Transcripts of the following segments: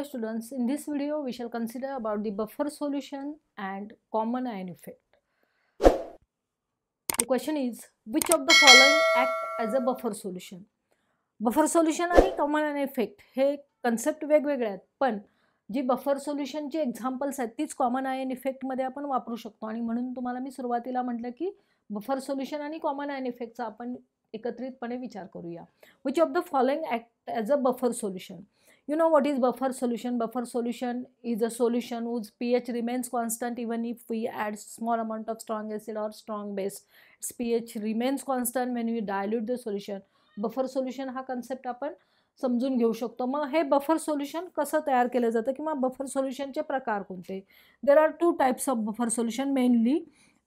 Hello students, in this video we shall consider about the buffer solution and common ion effect. The question is which of the following act as a buffer solution आणि common ion effect हे concept वेगवेगळे आहेत पण जी buffer सोल्युशनची examples आहेत तीच common I ion इफेक्टमध्ये आपण वापरू शकतो आणि म्हणून तुम्हाला मी सुरुवातीला म्हटलं की बफर सोल्युशन आणि कॉमन आयन इफेक्टचा आपण एकत्रितपणे विचार करूया which of the following act as a buffer solution you know what is buffer solution buffer solution is a solution whose P H remains constant even if we add small amount of strong acid or strong best its P H remains constant when you dilute the solution buffer solution हा concept आपण समजून घेऊ शकतो मग हे buffer solution कसं तयार केलं जातं किंवा बफर सोल्युशनचे प्रकार कोणते there are two types of buffer solution mainly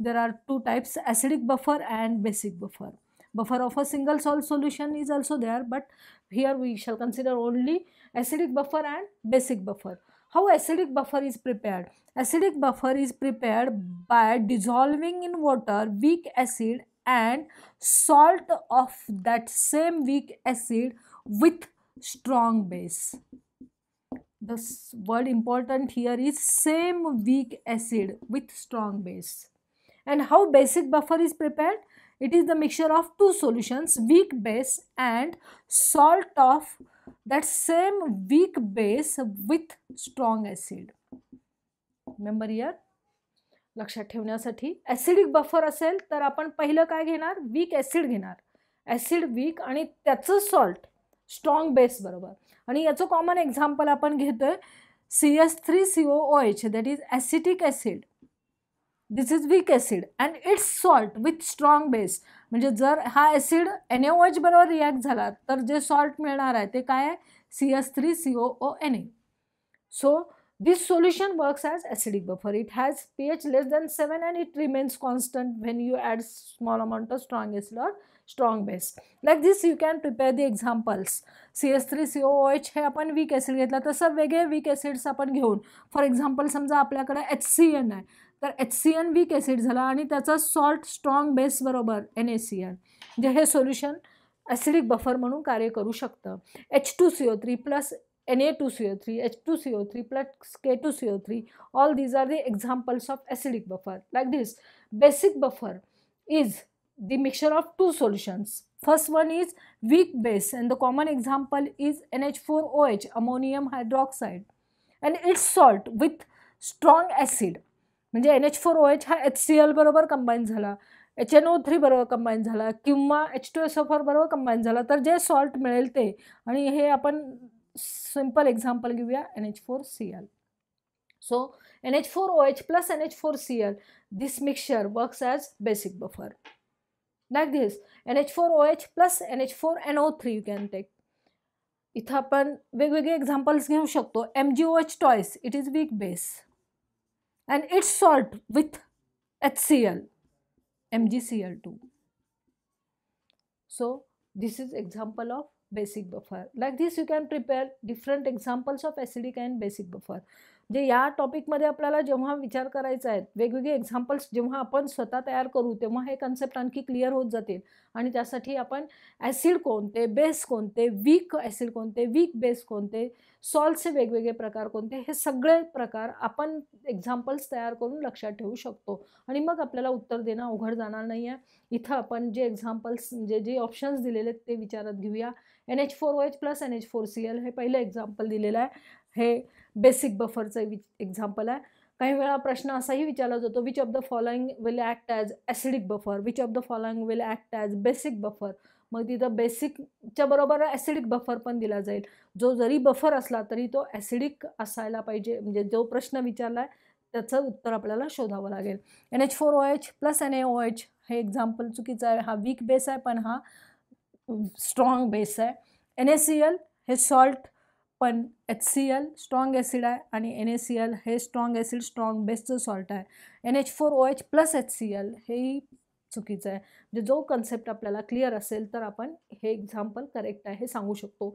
there are two types acidic buffer and basic buffer buffer of a single salt solution is also there but here we shall consider only acidic buffer and basic buffer. How acidic buffer is prepared? Acidic buffer is prepared by dissolving in water weak acid and salt of that same weak acid with strong base. The word important here is same weak acid with strong base. And how basic buffer is prepared? it is the mixture of two solutions weak base and salt of that same weak base with strong acid remember here लक्षात ठेवण्यासाठी acidic buffer असेल तर आपण पहिलं काय घेणार weak acid घेणार acid weak आणि त्याचं सॉल्ट स्ट्रॉंग बेस बरोबर आणि याचं कॉमन एक्झाम्पल आपण घेतो आहे C S three C O O H that is acetic acid this is weak acid and its salt with strong base म्हणजे जर हा ॲसिड एच बरोबर रिॲक्ट झाला तर जे सॉल्ट मिळणार आहे ते काय आहे C S three C O O N A so this solution works as acidic buffer it has P H less than seven and it remains constant when you add small amount of strong acid or strong base like this you can prepare the examples C S three C O H H आपण weak acid घेतला तसं वेगळे weak acids आपण घेऊन for example समजा आपल्याकडे H C N आहे तर H C N weak acid झाला आणि त्याचा सॉल्ट स्ट्रॉंग बेसबरोबर एन ए सी एन जे हे सोल्युशन ॲसिडिक बफर म्हणून कार्य करू शकतं H two C O three plus N A two C O three H two C O three plus K two C O three all these are the examples of acidic buffer like this basic buffer is of two solutions first one is weak base and the common example is N H four O H ammonium hydroxide and its salt with strong acid म्हणजे N H four O H हा H C L बरोबर combine झाला H N O three बरोबर combine झाला किंवा H two S O four बरोबर combine झाला तर जे सॉल्ट मिळेल ते आणि हे आपण सिम्पल एक्झाम्पल घेऊया N H four C L so N H four O H plus N H four C L this mixture works as basic buffer like this N H four O H plus N H four N O three you can take इथं आपण वेगवेगळे examples घेऊ शकतो M G O H twice it is weak base and its salt with HCl, MgCl2. So, this is example of basic buffer. Like this you can prepare different examples of acidic and basic buffer. म्हणजे या टॉपिकमध्ये आपल्याला जेव्हा विचार करायचा आहे वेगवेगळे examples जेव्हा आपण स्वतः तयार करू तेव्हा हे कन्सेप्ट आणखी क्लिअर होत जातील आणि त्यासाठी आपण ॲसिड कोणते बेस कोणते वीक ॲसिड कोणते वीक बेस कोणते सॉल्टचे वेगवेगळे प्रकार कोणते हे सगळे प्रकार आपण एक्झाम्पल्स तयार करून लक्षात ठेवू शकतो आणि मग आपल्याला उत्तर देणं अवघड जाणार नाही आहे इथं आपण जे एक्झाम्पल्स जे जे ऑप्शन्स दिलेले आहेत ते विचारात घेऊया N H four O H plus N H four C L हे पहिलं एक्झाम्पल दिलेलं आहे हे बेसिक बफरचं वि एक्झाम्पल आहे काही वेळा प्रश्न असाही विचारला जातो which of the following will act as acidic buffer which of the following will act as basic buffer मग तिथं बेसिकच्या बरोबर ॲसिडिक बफर पण दिला जाईल जो जरी बफर असला तरी तो ॲसिडिक असायला पाहिजे म्हणजे जो प्रश्न विचारला आहे त्याचं उत्तर आपल्याला शोधावं लागेल N H four O H plus N A O H हे एक्झाम्पल चुकीचं आहे हा वीक बेस आहे पण हा स्ट्रॉंग बेस आहे एन एस सी एल हे सॉल्ट पण H C L strong acid आहे आणि एन ए सी एल हे स्ट्रॉंग ॲसिड स्ट्रॉंग बेस्टचं सॉल्ट आहे N H four O H plus H C L हेही चुकीचं आहे म्हणजे जो कन्सेप्ट आपल्याला क्लिअर असेल तर आपण हे एक्झाम्पल करेक्ट आहे हे सांगू शकतो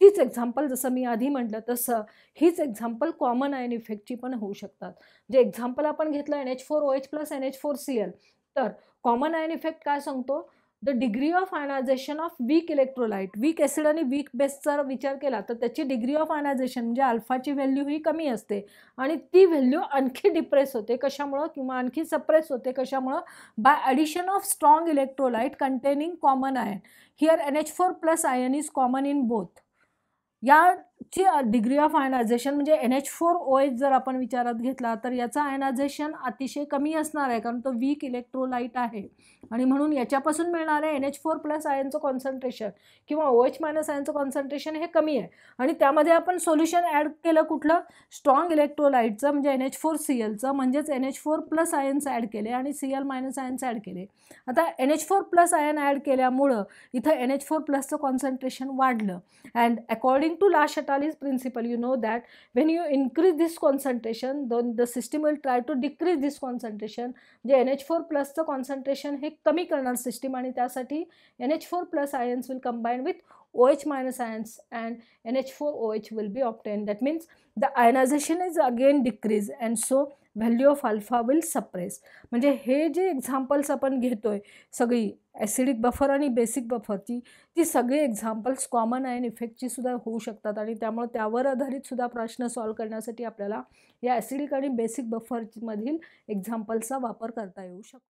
तीच एक्झाम्पल जसं मी आधी म्हटलं तसं हीच एक्झाम्पल कॉमन आयन इफेक्टची पण होऊ शकतात जे एक्झाम्पल आपण घेतलं N H four O H plus N H four C L तर कॉमन आयन इफेक्ट काय सांगतो the degree of ionization of weak electrolyte weak acid आणि वीक बेसचा विचार केला तर त्याची डिग्री ऑफ आयनायझेशन म्हणजे अल्फाची व्हॅल्यू ही कमी असते आणि ती व्हॅल्यू आणखी डिप्रेस होते कशामुळं किंवा आणखी सप्रेस होते कशामुळं by addition of strong electrolyte containing common ion here N H four plus ion is common in both या ची डिग्री ऑफ आयनायझेशन म्हणजे N H four O H जर आपण विचारात घेतला तर याचा आयनायझेशन अतिशय कमी असणार आहे कारण तो वीक इलेक्ट्रोलाइट आहे आणि म्हणून याच्यापासून मिळणारे एन एच फोर प्लस आयनचं कॉन्सन्ट्रेशन किंवा ओ एच मायनस आयनचं कॉन्सन्ट्रेशन हे कमी आहे आणि त्यामध्ये आपण सोल्युशन ॲड केलं कुठलं स्ट्रॉंग इलेक्ट्रोलाइटचं म्हणजे एन एच फोर सी एलचं म्हणजेच N H four plus ions add केले आणि C L minus ions add केले आता N H four plus ion add केल्यामुळं इथं एन एच फोर प्लसचं कॉन्सन्ट्रेशन वाढलं and according to last Mortalis principle, you know that when you increase this concentration, then the system will try to decrease this concentration. The NH4 plus the concentration हे कमी system, and आणि त्यासाठी N NH4 plus ions will combine with. OH minus ions and NH4OH will be obtained. That means the ionization is again decrease and so value of alpha will suppress म्हणजे हे जे examples आपण घेतो आहे सगळी acidic buffer आणि basic बफरची ती सगळी एक्झाम्पल्स कॉमन आयन इफेक्टची सुद्धा होऊ शकतात आणि त्यामुळे त्यावर आधारितसुद्धा प्रश्न सॉल्व करण्यासाठी आपल्याला या ॲसिडिक आणि बेसिक बफरमधील एक्झाम्पल्सचा वापर करता येऊ शकतो